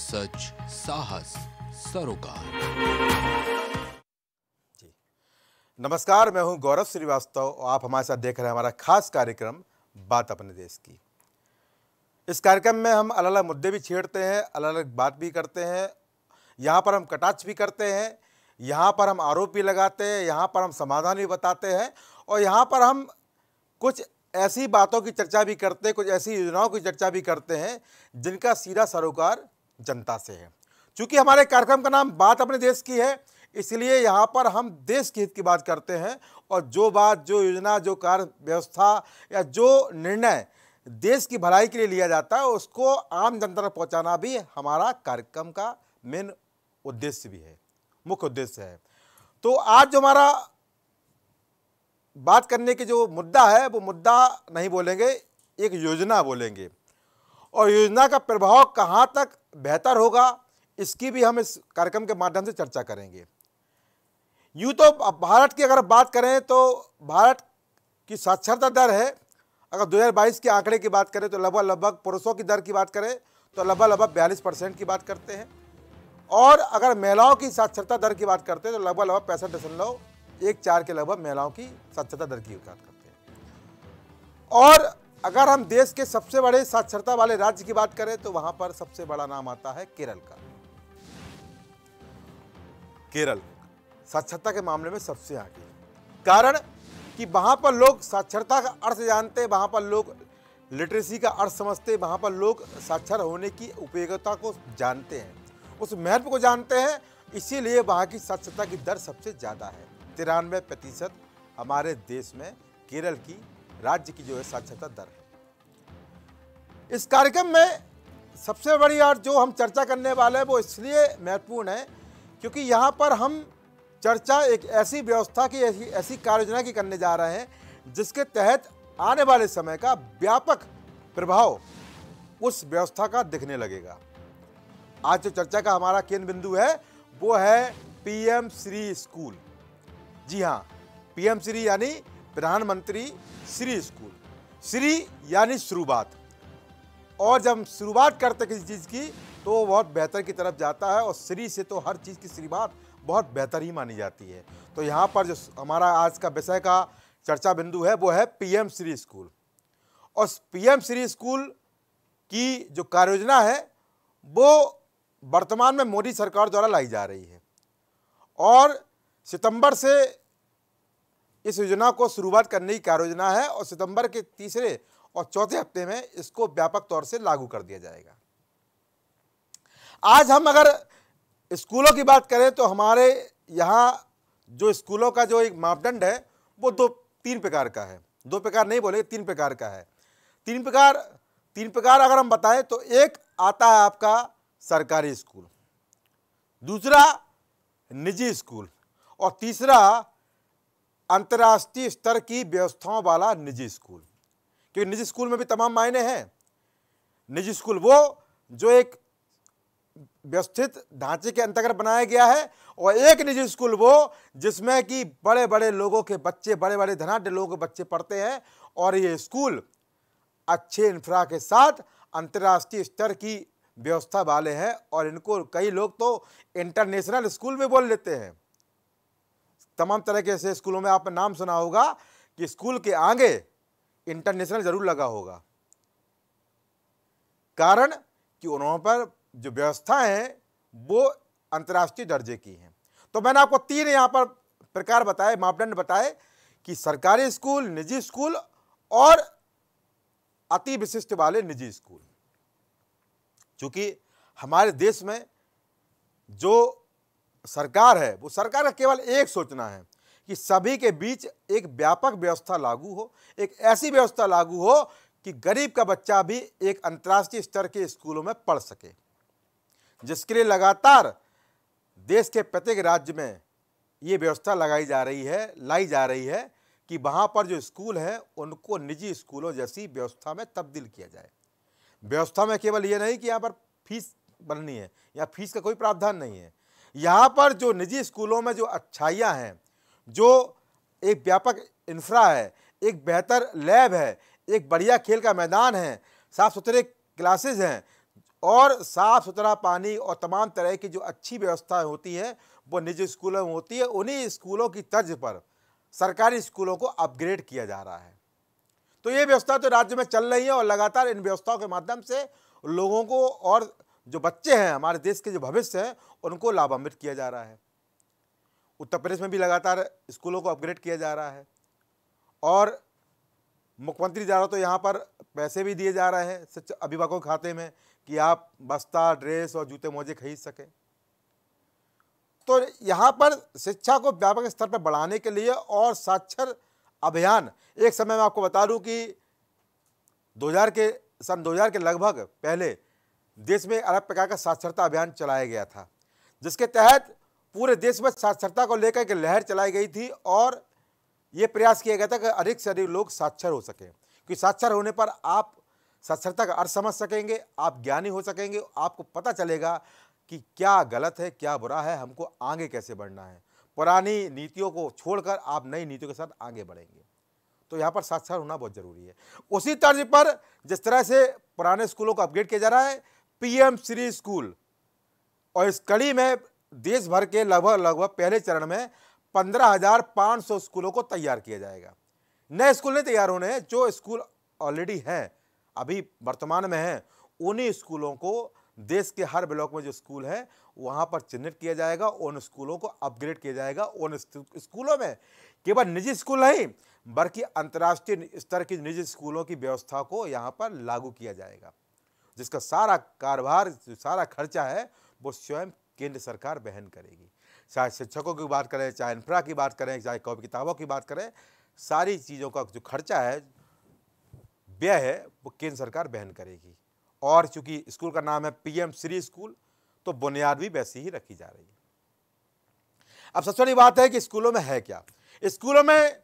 सच साहस सरोकार नमस्कार मैं हूं गौरव श्रीवास्तव और आप हमारे साथ देख रहे हैं हमारा खास कार्यक्रम बात अपने देश की इस कार्यक्रम में हम अलग अलग मुद्दे भी छेड़ते हैं अलग अलग बात भी करते हैं यहाँ पर हम कटाक्ष भी करते हैं यहाँ पर हम आरोप भी लगाते हैं यहाँ पर हम समाधान भी बताते हैं और यहाँ पर हम कुछ ऐसी बातों की चर्चा भी करते हैं कुछ ऐसी योजनाओं की चर्चा भी करते हैं जिनका सीधा सरोकार जनता से है चूँकि हमारे कार्यक्रम का नाम बात अपने देश की है इसलिए यहाँ पर हम देश के हित की बात करते हैं और जो बात जो योजना जो कार्य व्यवस्था या जो निर्णय देश की भलाई के लिए लिया जाता है उसको आम जनता तक पहुँचाना भी हमारा कार्यक्रम का मेन उद्देश्य भी है मुख्य उद्देश्य है तो आज जो हमारा बात करने के जो मुद्दा है वो मुद्दा नहीं बोलेंगे एक योजना बोलेंगे और योजना का प्रभाव कहाँ तक बेहतर होगा इसकी भी हम इस कार्यक्रम के माध्यम से चर्चा करेंगे यूँ तो भारत की अगर बात करें तो भारत की साक्षरता दर है अगर 2022 के आंकड़े की बात करें तो लगभग लगभग पुरुषों की दर की बात करें तो लगभग लगभग बयालीस परसेंट की बात करते हैं और अगर महिलाओं की साक्षरता दर की बात करते हैं तो लगभग लगभग पैंसठ दशमलव एक चार के लगभग महिलाओं की साक्षरता दर की बात करते हैं और अगर हम देश के सबसे बड़े साक्षरता वाले राज्य की बात करें तो वहां पर सबसे बड़ा नाम आता है केरल का केरल साक्षरता के मामले में सबसे आगे कारण कि वहाँ पर लोग साक्षरता का अर्थ जानते वहां पर लोग लिटरेसी का अर्थ समझते वहां पर लोग साक्षर होने की उपयोगिता को जानते हैं उस महत्व को जानते हैं इसीलिए वहाँ की साक्षरता की दर सबसे ज़्यादा है तिरानवे प्रतिशत हमारे देश में केरल की राज्य की जो है साक्षरता दर है इस कार्यक्रम में सबसे बड़ी और जो हम चर्चा करने वाले हैं वो इसलिए महत्वपूर्ण है क्योंकि यहाँ पर हम चर्चा एक ऐसी व्यवस्था की ऐसी ऐसी कार्य योजना की करने जा रहे हैं जिसके तहत आने वाले समय का व्यापक प्रभाव उस व्यवस्था का दिखने लगेगा आज जो चर्चा का हमारा केंद्र बिंदु है वो है पीएम श्री स्कूल जी हाँ पीएम श्री यानी प्रधानमंत्री श्री स्कूल श्री यानी शुरुआत और जब हम शुरुआत करते किसी चीज़ की तो वो बहुत बेहतर की तरफ जाता है और श्री से तो हर चीज़ की शुरुआत बहुत बेहतर ही मानी जाती है तो यहाँ पर जो हमारा आज का विषय का चर्चा बिंदु है वो है पीएम श्री स्कूल और पीएम श्री स्कूल की जो कार्य योजना है वो वर्तमान में मोदी सरकार द्वारा लाई जा रही है और सितंबर से इस योजना को शुरुआत करने की कार्य योजना है और सितंबर के तीसरे और चौथे हफ्ते में इसको व्यापक तौर से लागू कर दिया जाएगा आज हम अगर स्कूलों की बात करें तो हमारे यहाँ जो स्कूलों का जो एक मापदंड है वो दो तीन प्रकार का है दो प्रकार नहीं बोले तीन प्रकार का है तीन प्रकार तीन प्रकार अगर हम बताएं तो एक आता है आपका सरकारी स्कूल दूसरा निजी स्कूल और तीसरा अंतर्राष्ट्रीय स्तर की व्यवस्थाओं वाला निजी स्कूल क्योंकि निजी स्कूल में भी तमाम मायने हैं निजी स्कूल वो जो एक व्यवस्थित ढांचे के अंतर्गत बनाया गया है और एक निजी स्कूल वो जिसमें कि बड़े बड़े लोगों के बच्चे बड़े बड़े धनाढ़ लोगों के बच्चे पढ़ते हैं और ये स्कूल अच्छे इंफ्रा के साथ अंतर्राष्ट्रीय स्तर की व्यवस्था वाले हैं और इनको कई लोग तो इंटरनेशनल स्कूल में बोल लेते हैं तमाम तरह के ऐसे स्कूलों में आपने नाम सुना होगा कि स्कूल के आगे इंटरनेशनल जरूर लगा होगा कारण कि उन्होंने पर जो व्यवस्था है वो अंतर्राष्ट्रीय दर्जे की हैं तो मैंने आपको तीन यहाँ पर प्रकार बताए मापदंड बताए कि सरकारी स्कूल निजी स्कूल और अति विशिष्ट वाले निजी स्कूल चूंकि हमारे देश में जो सरकार है वो सरकार का केवल एक सोचना है कि सभी के बीच एक व्यापक व्यवस्था लागू हो एक ऐसी व्यवस्था लागू हो कि गरीब का बच्चा भी एक अंतर्राष्ट्रीय स्तर के स्कूलों में पढ़ सके जिसके लिए लगातार देश के प्रत्येक राज्य में ये व्यवस्था लगाई जा रही है लाई जा रही है कि वहाँ पर जो स्कूल हैं उनको निजी स्कूलों जैसी व्यवस्था में तब्दील किया जाए व्यवस्था में केवल ये नहीं कि यहाँ पर फीस बननी है या फीस का कोई प्रावधान नहीं है यहाँ पर जो निजी स्कूलों में जो अच्छाइयाँ हैं जो एक व्यापक इंफ्रा है एक बेहतर लैब है एक बढ़िया खेल का मैदान है साफ़ सुथरे क्लासेज हैं और साफ़ सुथरा पानी और तमाम तरह की जो अच्छी व्यवस्थाएँ होती हैं वो निजी स्कूलों में होती है उन्हीं स्कूलों की तर्ज पर सरकारी स्कूलों को अपग्रेड किया जा रहा है तो ये व्यवस्था तो राज्य में चल रही है और लगातार इन व्यवस्थाओं के माध्यम से लोगों को और जो बच्चे हैं हमारे देश के जो भविष्य हैं उनको लाभान्वित किया जा रहा है उत्तर प्रदेश में भी लगातार स्कूलों को अपग्रेड किया जा रहा है और मुख्यमंत्री जा रहा तो यहाँ पर पैसे भी दिए जा रहे हैं शिक्षा अभिभावकों के खाते में कि आप बस्ता ड्रेस और जूते मोजे खरीद सकें तो यहाँ पर शिक्षा को व्यापक स्तर पर बढ़ाने के लिए और साक्षर अभियान एक समय मैं आपको बता दूँ कि 2000 के सन 2000 के लगभग पहले देश में अलग प्रकार का साक्षरता अभियान चलाया गया था जिसके तहत पूरे देश में साक्षरता को लेकर एक लहर चलाई गई थी और ये प्रयास किया गया था कि अधिक से अधिक लोग साक्षर हो सकें क्योंकि साक्षर होने पर आप साक्षरता का अर्थ समझ सकेंगे आप ज्ञानी हो सकेंगे आपको पता चलेगा कि क्या गलत है क्या बुरा है हमको आगे कैसे बढ़ना है पुरानी नीतियों को छोड़कर आप नई नीतियों के साथ आगे बढ़ेंगे तो यहाँ पर साक्षर होना बहुत ज़रूरी है उसी तर्ज पर जिस तरह से पुराने स्कूलों को अपग्रेड किया जा रहा है पीएम श्री स्कूल और इस कड़ी में देश भर के लगभग लगभग पहले चरण में पंद्रह हजार पाँच सौ स्कूलों को तैयार किया जाएगा नए स्कूल नहीं तैयार होने हैं जो स्कूल ऑलरेडी हैं अभी वर्तमान में हैं उन्हीं स्कूलों को देश के हर ब्लॉक में जो स्कूल है वहाँ पर चिन्हित किया जाएगा उन स्कूलों को अपग्रेड किया जाएगा उन स्कूलों में केवल निजी स्कूल नहीं बल्कि अंतर्राष्ट्रीय स्तर की निजी स्कूलों की व्यवस्था को यहाँ पर लागू किया जाएगा जिसका सारा कारोबार सारा खर्चा है वो स्वयं केंद्र सरकार बहन करेगी चाहे शिक्षकों की बात करें चाहे इंफ्रा की बात करें चाहे कॉपी किताबों की बात करें सारी चीज़ों का जो खर्चा है व्यय है वो केंद्र सरकार बहन करेगी और चूँकि स्कूल का नाम है पीएम श्री स्कूल तो बुनियाद भी वैसी ही रखी जा रही है अब सबसे बड़ी बात है कि स्कूलों में है क्या स्कूलों में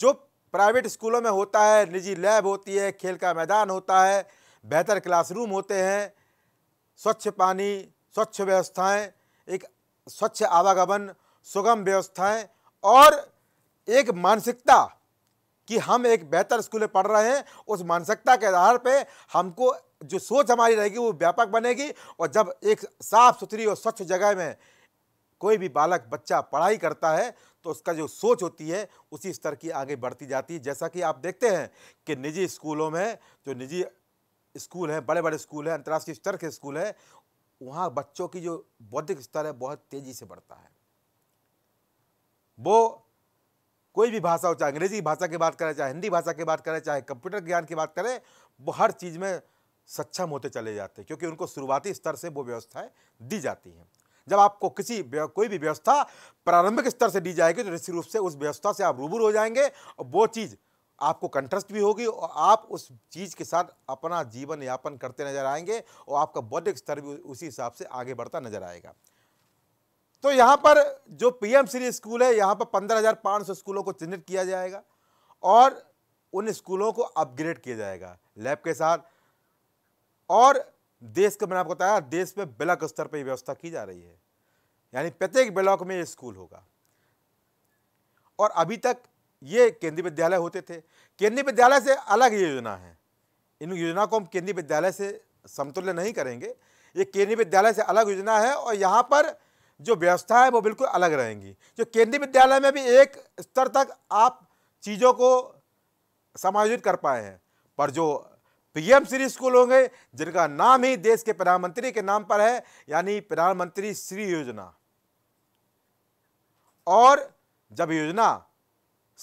जो प्राइवेट स्कूलों में होता है निजी लैब होती है खेल का मैदान होता है बेहतर क्लासरूम होते हैं स्वच्छ पानी स्वच्छ व्यवस्थाएं एक स्वच्छ आवागमन सुगम व्यवस्थाएं और एक मानसिकता कि हम एक बेहतर स्कूल में पढ़ रहे हैं उस मानसिकता के आधार पे हमको जो सोच हमारी रहेगी वो व्यापक बनेगी और जब एक साफ सुथरी और स्वच्छ जगह में कोई भी बालक बच्चा पढ़ाई करता है तो उसका जो सोच होती है उसी स्तर की आगे बढ़ती जाती है जैसा कि आप देखते हैं कि निजी स्कूलों में जो निजी स्कूल हैं बड़े बड़े स्कूल हैं अंतर्राष्ट्रीय स्तर के स्कूल हैं वहाँ बच्चों की जो बौद्धिक स्तर है बहुत तेज़ी से बढ़ता है वो कोई भी भाषा हो चाहे अंग्रेजी भाषा की बात करें चाहे हिंदी भाषा की बात करें चाहे कंप्यूटर ज्ञान की बात करें वो हर चीज़ में सक्षम होते चले जाते हैं क्योंकि उनको शुरुआती स्तर से वो व्यवस्थाएं दी जाती हैं जब आपको किसी कोई भी व्यवस्था प्रारंभिक स्तर से दी जाएगी तो निश्चित रूप से उस व्यवस्था से आप रूबरू हो जाएंगे और वो चीज़ आपको कंट्रस्ट भी होगी और आप उस चीज़ के साथ अपना जीवन यापन करते नजर आएंगे और आपका बौद्धिक स्तर भी उसी हिसाब से आगे बढ़ता नजर आएगा तो यहाँ पर जो पीएम श्री स्कूल है यहाँ पर पंद्रह हज़ार पाँच सौ स्कूलों को चिन्हित किया जाएगा और उन स्कूलों को अपग्रेड किया जाएगा लैब के साथ और देश का मैंने आपको बताया देश में ब्लॉक स्तर पर व्यवस्था की जा रही है यानी प्रत्येक ब्लॉक में ये स्कूल होगा और अभी तक ये केंद्रीय विद्यालय होते थे केंद्रीय विद्यालय से अलग ये योजना है इन योजना को हम केंद्रीय विद्यालय से समतुल्य नहीं करेंगे ये केंद्रीय विद्यालय से अलग योजना है और यहाँ पर जो व्यवस्था है वो बिल्कुल अलग रहेंगी जो केंद्रीय विद्यालय में भी एक स्तर तक आप चीज़ों को समायोजित कर पाए हैं पर जो पीएम श्री स्कूल होंगे जिनका नाम ही देश के प्रधानमंत्री के नाम पर है यानी प्रधानमंत्री श्री योजना और जब योजना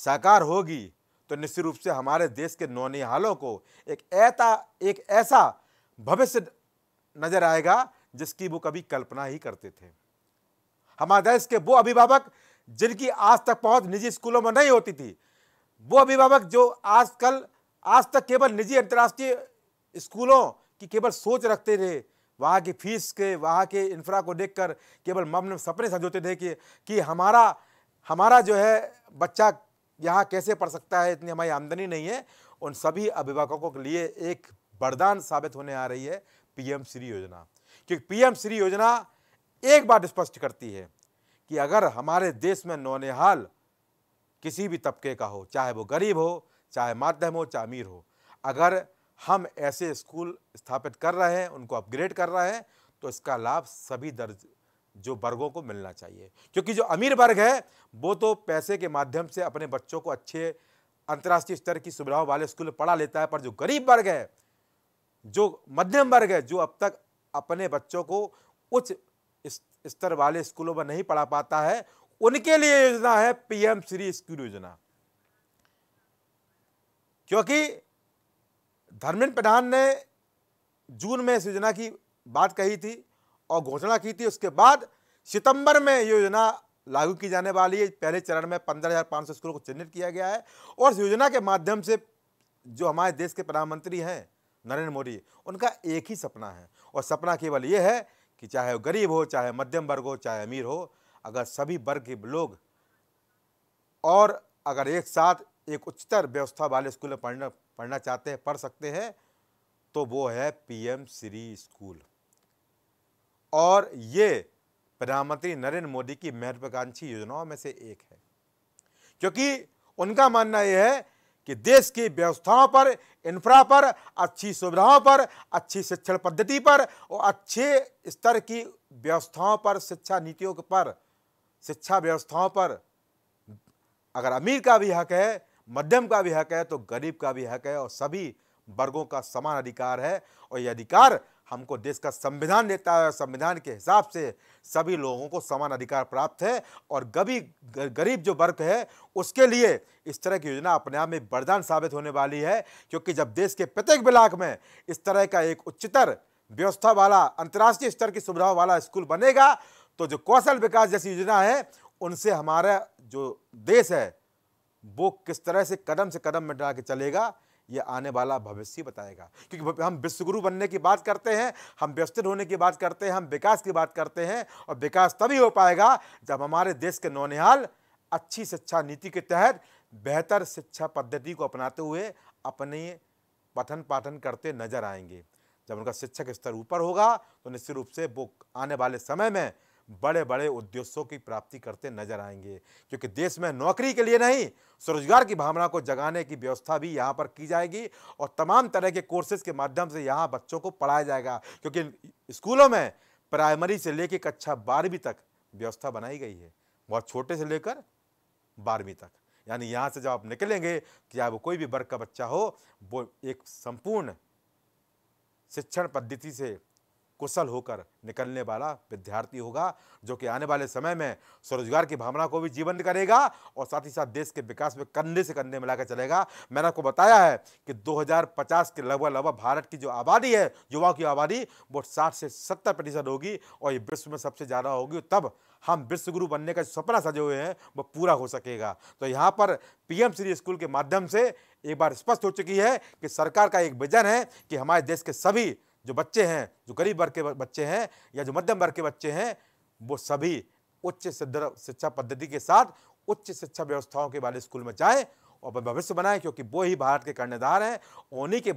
साकार होगी तो निश्चित रूप से हमारे देश के नौनिहालों को एक ऐसा एक ऐसा भविष्य नजर आएगा जिसकी वो कभी कल्पना ही करते थे हमारे देश के वो अभिभावक जिनकी आज तक पहुंच निजी स्कूलों में नहीं होती थी वो अभिभावक जो आजकल आज तक केवल निजी अंतर्राष्ट्रीय स्कूलों की केवल सोच रखते थे वहाँ की फीस के वहाँ के इंफ्रा को देखकर केवल मम सपने समझोते थे कि, कि हमारा हमारा जो है बच्चा यहाँ कैसे पढ़ सकता है इतनी हमारी आमदनी नहीं है उन सभी अभिभावकों के लिए एक वरदान साबित होने आ रही है पीएम श्री योजना क्योंकि पीएम श्री योजना एक बात स्पष्ट करती है कि अगर हमारे देश में नौनिहाल किसी भी तबके का हो चाहे वो गरीब हो चाहे माध्यम हो चाहे अमीर हो अगर हम ऐसे स्कूल स्थापित कर रहे हैं उनको अपग्रेड कर रहे हैं तो इसका लाभ सभी दर्ज जो वर्गों को मिलना चाहिए क्योंकि जो अमीर वर्ग है वो तो पैसे के माध्यम से अपने बच्चों को अच्छे अंतर्राष्ट्रीय स्तर की सुविधाओं वाले स्कूल में पढ़ा लेता है पर जो गरीब वर्ग है जो मध्यम वर्ग है जो अब तक अपने बच्चों को उच्च स्तर वाले स्कूलों में नहीं पढ़ा पाता है उनके लिए योजना है पीएम श्री स्कूल योजना क्योंकि धर्मेंद्र प्रधान ने जून में इस योजना की बात कही थी और घोषणा की थी उसके बाद सितंबर में योजना लागू की जाने वाली है पहले चरण में पंद्रह हज़ार पाँच सौ स्कूलों को चिन्हित किया गया है और इस योजना के माध्यम से जो हमारे देश के प्रधानमंत्री हैं नरेंद्र मोदी उनका एक ही सपना है और सपना केवल ये है कि चाहे वो गरीब हो चाहे मध्यम वर्ग हो चाहे अमीर हो अगर सभी वर्ग के लोग और अगर एक साथ एक उच्चतर व्यवस्था वाले स्कूल में पढ़ना पढ़ना चाहते हैं पढ़ सकते हैं तो वो है पीएम श्री स्कूल और ये प्रधानमंत्री नरेंद्र मोदी की महत्वाकांक्षी योजनाओं में से एक है क्योंकि उनका मानना यह है कि देश की व्यवस्थाओं पर इंफ्रा पर अच्छी सुविधाओं पर अच्छी शिक्षण पद्धति पर और अच्छे स्तर की व्यवस्थाओं पर शिक्षा नीतियों पर शिक्षा व्यवस्थाओं पर अगर अमीर का भी हक है मध्यम का भी हक है तो गरीब का भी हक है और सभी वर्गों का समान अधिकार है और यह अधिकार हमको देश का संविधान देता है संविधान के हिसाब से सभी लोगों को समान अधिकार प्राप्त है और गभी गरीब जो वर्ग है उसके लिए इस तरह की योजना अपने आप में वरदान साबित होने वाली है क्योंकि जब देश के प्रत्येक ब्लाक में इस तरह का एक उच्चतर व्यवस्था वाला अंतर्राष्ट्रीय स्तर की सुविधाओं वाला स्कूल बनेगा तो जो कौशल विकास जैसी योजना है उनसे हमारा जो देश है वो किस तरह से कदम से कदम मिटा के चलेगा ये आने वाला भविष्य बताएगा क्योंकि हम विश्वगुरु बनने की बात करते हैं हम व्यवस्थित होने की बात करते हैं हम विकास की बात करते हैं और विकास तभी हो पाएगा जब हमारे देश के नौनिहाल अच्छी शिक्षा नीति के तहत बेहतर शिक्षा पद्धति को अपनाते हुए अपने पठन पाठन करते नजर आएंगे जब उनका शिक्षक स्तर ऊपर होगा तो निश्चित रूप से वो आने वाले समय में बड़े बड़े उद्देश्यों की प्राप्ति करते नजर आएंगे क्योंकि देश में नौकरी के लिए नहीं स्वरोजगार की भावना को जगाने की व्यवस्था भी यहाँ पर की जाएगी और तमाम तरह के कोर्सेज के माध्यम से यहाँ बच्चों को पढ़ाया जाएगा क्योंकि स्कूलों में प्राइमरी से लेकर कक्षा बारहवीं तक व्यवस्था बनाई गई है बहुत छोटे से लेकर बारहवीं तक यानी यहाँ से जब आप निकलेंगे चाहे वो कोई भी वर्ग का बच्चा हो वो एक संपूर्ण शिक्षण पद्धति से कुशल होकर निकलने वाला विद्यार्थी होगा जो कि आने वाले समय में स्वरोजगार की भावना को भी जीवन करेगा और साथ ही साथ देश के विकास में कंधे से कंधे मिलाकर चलेगा मैंने आपको बताया है कि 2050 के लगभग लगभग भारत की जो आबादी है युवाओं की आबादी वो 60 से 70 प्रतिशत होगी और ये विश्व में सबसे ज़्यादा होगी तब हम विश्वगुरु बनने का सपना सजे हुए हैं वो पूरा हो सकेगा तो यहाँ पर पी श्री स्कूल के माध्यम से एक बार स्पष्ट हो चुकी है कि सरकार का एक विजन है कि हमारे देश के सभी जो बच्चे हैं जो गरीब वर्ग के बच्चे हैं या जो मध्यम वर्ग के बच्चे हैं वो सभी उच्च शिक्षा पद्धति के साथ उच्च शिक्षा व्यवस्थाओं के वाले स्कूल में जाएँ और भविष्य बनाएं क्योंकि वो ही भारत के कर्णधार हैं उन्हीं के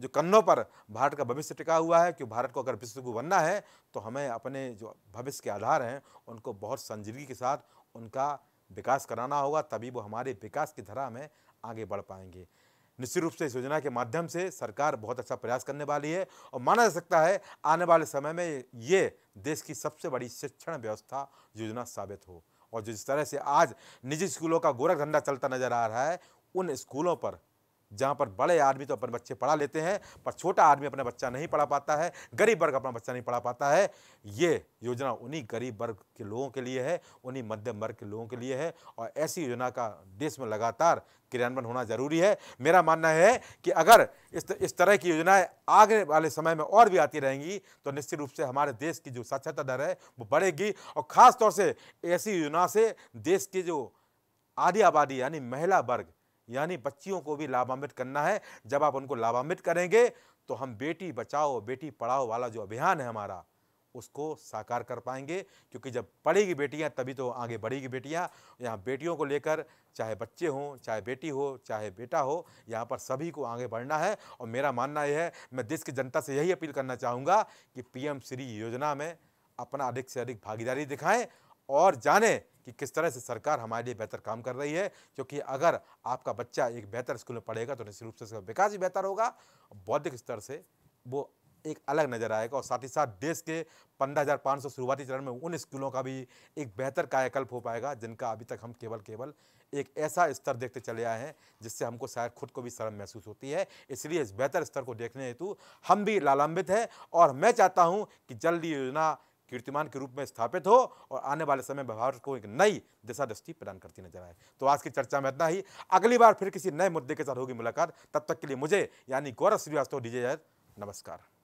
जो कन्नों पर भारत का भविष्य टिका हुआ है कि भारत को अगर विश्वगुरु बनना है तो हमें अपने जो भविष्य के आधार हैं उनको बहुत संजीदगी के साथ उनका विकास कराना होगा तभी वो हमारे विकास की धरा में आगे बढ़ पाएंगे निश्चित रूप से इस योजना के माध्यम से सरकार बहुत अच्छा प्रयास करने वाली है और माना जा सकता है आने वाले समय में ये देश की सबसे बड़ी शिक्षण व्यवस्था योजना साबित हो और जिस तरह से आज निजी स्कूलों का गोरख धंधा चलता नजर आ रहा है उन स्कूलों पर जहाँ पर बड़े आदमी तो अपने बच्चे पढ़ा लेते हैं पर छोटा आदमी अपना बच्चा नहीं पढ़ा पाता है गरीब वर्ग अपना बच्चा नहीं पढ़ा पाता है ये योजना उन्हीं गरीब वर्ग के लोगों के लिए है उन्हीं मध्यम वर्ग के लोगों के लिए है और ऐसी योजना का देश में लगातार क्रियान्वयन होना जरूरी है मेरा मानना है कि अगर इस इस तरह की योजनाएं आगे वाले समय में और भी आती रहेंगी तो निश्चित रूप से हमारे देश की जो साक्षरता दर है वो बढ़ेगी और ख़ासतौर से ऐसी योजना से देश की जो आदि आबादी यानी महिला वर्ग यानी बच्चियों को भी लाभान्वित करना है जब आप उनको लाभान्वित करेंगे तो हम बेटी बचाओ बेटी पढ़ाओ वाला जो अभियान है हमारा उसको साकार कर पाएंगे क्योंकि जब पढ़ेगी बेटियां तभी तो आगे बढ़ेगी बेटियां यहाँ बेटियों को लेकर चाहे बच्चे हों चाहे बेटी हो चाहे बेटा हो यहाँ पर सभी को आगे बढ़ना है और मेरा मानना यह है मैं देश की जनता से यही अपील करना चाहूँगा कि पीएम श्री योजना में अपना अधिक से अधिक भागीदारी दिखाएँ और जाने कि किस तरह से सरकार हमारे लिए बेहतर काम कर रही है क्योंकि अगर आपका बच्चा एक बेहतर स्कूल में पढ़ेगा तो निश्चित रूप से उसका विकास भी बेहतर होगा बौद्धिक स्तर से वो एक अलग नज़र आएगा और साथ ही साथ देश के सौ शुरुआती चरण में उन स्कूलों का भी एक बेहतर कायाकल्प हो पाएगा जिनका अभी तक हम केवल केवल एक ऐसा स्तर देखते चले आए हैं जिससे हमको शायद खुद को भी शर्म महसूस होती है इसलिए इस बेहतर स्तर को देखने हेतु हम भी लालंबित हैं और मैं चाहता हूँ कि जल्द योजना कीर्तिमान के रूप में स्थापित हो और आने वाले समय में भारत को एक नई दिशा दृष्टि प्रदान करती नजर आए तो आज की चर्चा में इतना ही अगली बार फिर किसी नए मुद्दे के साथ होगी मुलाकात तब तक के लिए मुझे यानी गौरव श्रीवास्तव डीजे नमस्कार